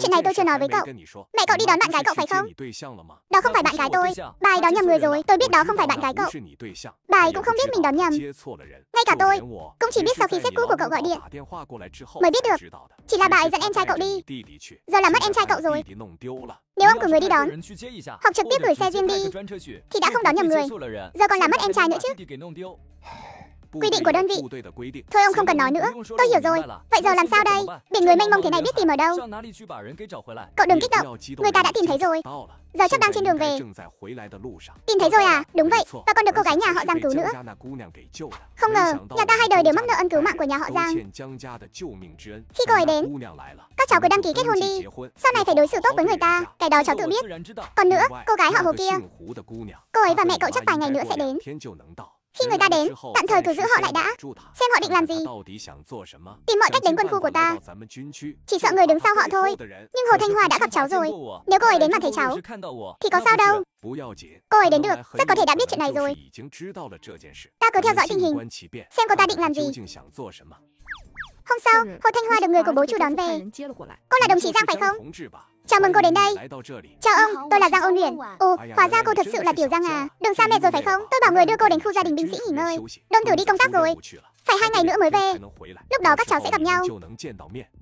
chuyện này tôi chưa nói với cậu. Mẹ cậu đi đón bạn gái cậu phải không? Đó không phải bạn gái tôi. Bà đón nhầm người rồi. Tôi biết đó không phải bạn gái cậu. Bà cũng không biết mình đón nhầm. Ngay cả tôi cũng chỉ biết sau khi sếp cũ của cậu gọi điện mới biết được. Chỉ là bài dẫn em trai cậu đi. Giờ là mất em trai cậu rồi. Nếu ông cử người đi đón, học trực tiếp gửi xe riêng đi, thì đã không đón nhầm người. Giờ còn làm mất em trai nữa chứ. Quy định của đơn vị Thôi ông không cần nói nữa Tôi hiểu rồi Vậy giờ làm sao đây Biển người mênh mông thế này biết tìm ở đâu Cậu đừng kích động Người ta đã tìm thấy rồi Giờ chắc đang trên đường về Tìm thấy rồi à Đúng vậy Và còn được cô gái nhà họ Giang cứu nữa Không ngờ Nhà ta hai đời đều mắc nợ ân cứu mạng của nhà họ Giang Khi cô ấy đến Các cháu cứ đăng ký kết hôn đi Sau này phải đối xử tốt với người ta Cái đó cháu tự biết Còn nữa Cô gái họ Hồ kia Cô ấy và mẹ cậu chắc vài ngày nữa sẽ đến khi người ta đến, tạm thời cứ giữ họ lại đã. Xem họ định làm gì. Tìm mọi cách đến quân khu của ta. Chỉ sợ người đứng sau họ thôi. Nhưng Hồ Thanh Hòa đã gặp cháu rồi. Nếu cô ấy đến mà thấy cháu, thì có sao đâu. Cô ấy đến được, rất có thể đã biết chuyện này rồi. Ta cứ theo dõi tình hình, xem cô ta định làm gì. Không sao, Hồ Thanh Hoa được người của bố chủ đón về. Cô là đồng chí Giang phải không? Chào mừng cô đến đây. Chào ông, tôi là Giang Ôn Uyển. Ồ, à, hóa ra à, cô thật sự là Tiểu Giang à. Đường xa mệt rồi phải không? Tôi bảo người đưa cô đến khu gia đình binh sĩ nghỉ ngơi. Đông tử đi công tác rồi. Phải hai ngày nữa mới về. Lúc đó các cháu sẽ gặp nhau.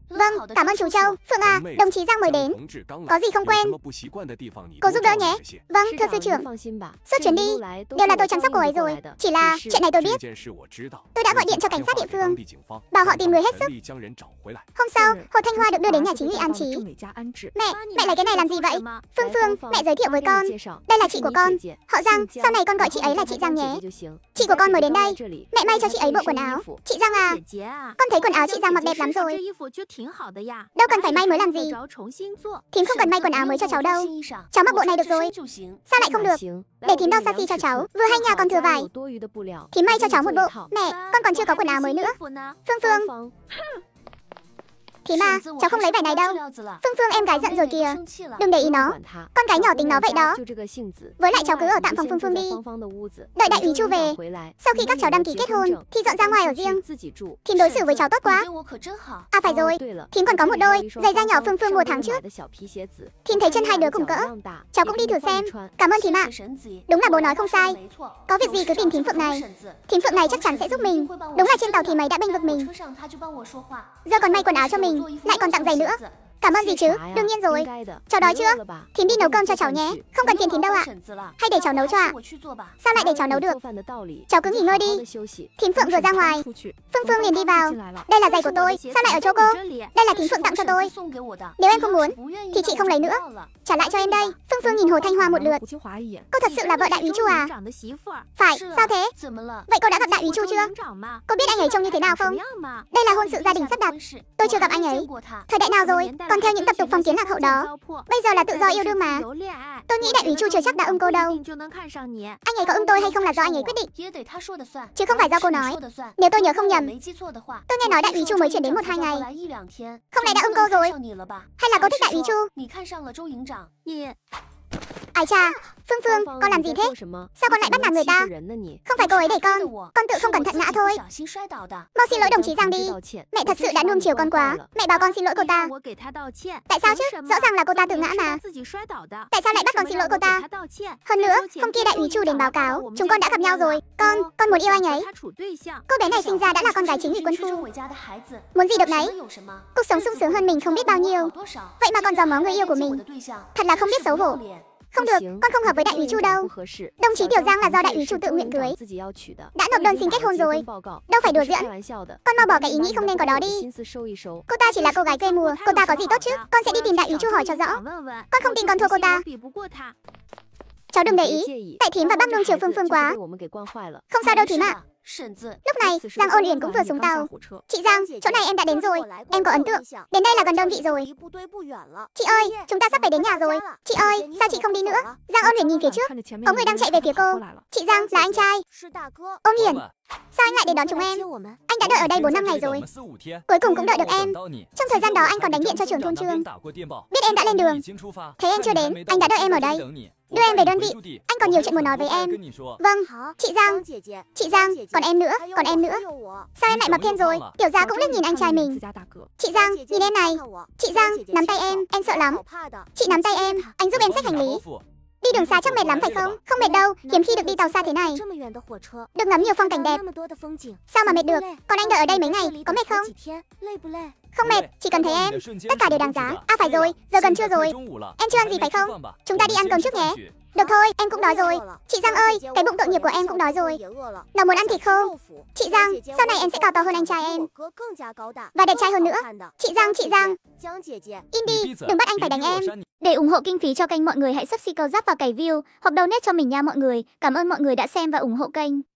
Vâng, cảm ơn chú Châu. Phượng à, đồng chí Giang mời đến. Có gì không quen? Cô giúp đỡ nhé. Vâng, thưa sư trưởng. xuất chuyến đi, đều là tôi chăm sóc cô ấy rồi. Chỉ là, chuyện này tôi biết. Tôi đã gọi điện cho cảnh sát địa phương, bảo họ tìm người hết sức. Hôm sau, Hồ Thanh Hoa được đưa đến nhà chính ủy an trí. Mẹ, mẹ lấy cái này làm gì vậy? Phương Phương, mẹ giới thiệu với con. Đây là chị của con. Họ Giang, sau này con gọi chị ấy là chị Giang nhé. Chị của con mời đến đây. Mẹ may cho chị ấy bộ quần áo. Chị Giang à, con thấy quần áo chị Giang mặc đẹp lắm rồi. Đâu cần phải may mới làm gì Thím không cần may quần áo mới cho cháu đâu Cháu mặc bộ này được rồi Sao lại không được Để thím đo sashi cho cháu Vừa hay nhà còn thừa vải Thím may cho cháu một bộ Mẹ, con còn chưa có quần áo mới nữa Phương Phương Thế mà, cháu không lấy vẻ này đâu Phương Phương em gái giận rồi kìa Đừng để ý nó Con gái nhỏ tính nó vậy đó Với lại cháu cứ ở tạm phòng Phương Phương đi Đợi đại úy Chu về Sau khi các cháu đăng ký kết hôn Thì dọn ra ngoài ở riêng Thím đối xử với cháu tốt quá À phải rồi Thím còn có một đôi Giày da nhỏ Phương Phương mua tháng trước Thím thấy chân hai đứa cùng cỡ Cháu cũng đi thử xem Cảm ơn thím ạ Đúng là bố nói không sai Có việc gì cứ tìm thím Phượng này Thím Phượng này chắc chắn sẽ giúp mình Đúng là trên tàu thì máy đã bênh vực mình Giờ còn may quần áo cho mình mình Lại còn tặng giày nữa Cảm ơn gì chứ, đương nhiên rồi Cháu đói chưa? Thím đi nấu cơm cho cháu nhé Không cần phiền thím đâu ạ à. Hay để cháu nấu cho ạ à? Sao lại để cháu nấu được? Cháu cứ nghỉ ngơi đi Thím Phượng vừa ra ngoài Phương Phương liền đi vào Đây là giày của tôi, sao lại ở chỗ cô? Đây là thím Phượng tặng cho tôi Nếu em không muốn, thì chị không lấy nữa Trả lại cho em đây Phương Phương nhìn Hồ Thanh Hoa một lượt Cô thật sự là vợ đại úy Chu à? Phải, sao thế? Vậy cô đã gặp đại úy Chu chưa? Cô biết anh ấy trông như thế nào không? Đây là hôn sự gia đình sắp đặt Tôi chưa gặp anh ấy Thời đại nào rồi? Còn theo những tập tục phong kiến lạc hậu đó Bây giờ là tự do yêu đương mà Tôi nghĩ đại úy Chu chưa chắc đã ưng cô đâu Anh ấy có ưng tôi hay không là do anh ấy quyết định Chứ không phải do cô nói Nếu tôi nhớ không nhầm Tôi nghe nói đại úy Chu mới chuyển đến một hai ngày Không lẽ đã ưng cô rồi Hay là cô thích đại úy Chu Ai cha, Phương Phương, con làm gì thế? Sao con lại bắt nạt người ta? Không phải cô ấy đẩy con, con tự không cẩn thận ngã thôi. Mau xin lỗi đồng chí Giang đi. Mẹ thật sự đã nuông chiều con quá. Mẹ bảo con xin lỗi cô ta. Tại sao chứ? Rõ ràng là cô ta tự ngã mà. Tại sao lại bắt con xin lỗi cô ta? Hơn nữa, hôm kia đại úy Chu đến báo cáo, chúng con đã gặp nhau rồi. Con, con muốn yêu anh ấy. Cô bé này sinh ra đã là con gái chính ủy quân khu. Muốn gì được đấy? Cuộc sống sung sướng hơn mình không biết bao nhiêu. Vậy mà còn dò mó người yêu của mình. Thật là không biết xấu hổ. Không được, con không hợp với đại úy Chu đâu. Đồng chí Tiểu Giang là do đại úy Chu tự nguyện cưới. Đã nộp đơn xin kết hôn rồi. Đâu phải đùa giỡn. Con mau bỏ cái ý nghĩ không nên có đó đi. Cô ta chỉ là cô gái quê mùa, cô ta có gì tốt chứ? Con sẽ đi tìm đại úy Chu hỏi cho rõ. Con không tin con thua cô ta. Cháu đừng để ý. Tại thím và bác nương chiều phương phương quá. Không sao đâu thím ạ. À. Lúc này, Giang Ôn Uyển cũng vừa xuống tàu. Chị Giang, chỗ này em đã đến rồi, em có ấn tượng. Đến đây là gần đơn vị rồi. Chị ơi, chúng ta sắp phải đến nhà rồi. Chị ơi, sao chị không đi nữa? Giang Ôn Uyển nhìn phía trước, có người đang chạy về phía cô. Chị Giang là anh trai. Ôn Uyển, sao anh lại đến đón chúng em? Anh đã đợi ở đây 4 năm ngày rồi. Cuối cùng cũng đợi được em. Trong thời gian đó anh còn đánh điện cho trưởng thôn trương. Biết em đã lên đường. thấy em chưa đến, anh đã đợi em ở đây. Đưa em về đơn vị, anh còn nhiều chuyện muốn nói với em Vâng, chị Giang Chị Giang, còn em nữa, còn em nữa Sao em lại mập thêm rồi, tiểu gia cũng liếc nhìn anh trai mình Chị Giang, nhìn em này Chị Giang, nắm tay em, em sợ lắm Chị nắm tay em, anh giúp em xách hành lý Đi đường xa chắc mệt lắm phải không? Không mệt đâu, hiếm khi được đi tàu xa thế này Được ngắm nhiều phong cảnh đẹp Sao mà mệt được, còn anh đợi ở đây mấy ngày, có mệt không? Không mệt, chỉ cần thấy em Tất cả đều đáng giá À phải rồi, giờ gần trưa rồi Em chưa ăn gì phải không? Chúng ta đi ăn cơm trước nhé Được thôi, em cũng đói rồi Chị Giang ơi, cái bụng tội nghiệp của em cũng đói rồi Nó muốn ăn thịt không. Chị Giang, sau này em sẽ cao to hơn anh trai em Và đẹp trai hơn nữa Chị Giang, chị Giang in đi, đừng bắt anh phải đánh em để ủng hộ kinh phí cho kênh mọi người hãy subscribe giáp vào cày view hoặc nét cho mình nha mọi người. Cảm ơn mọi người đã xem và ủng hộ kênh.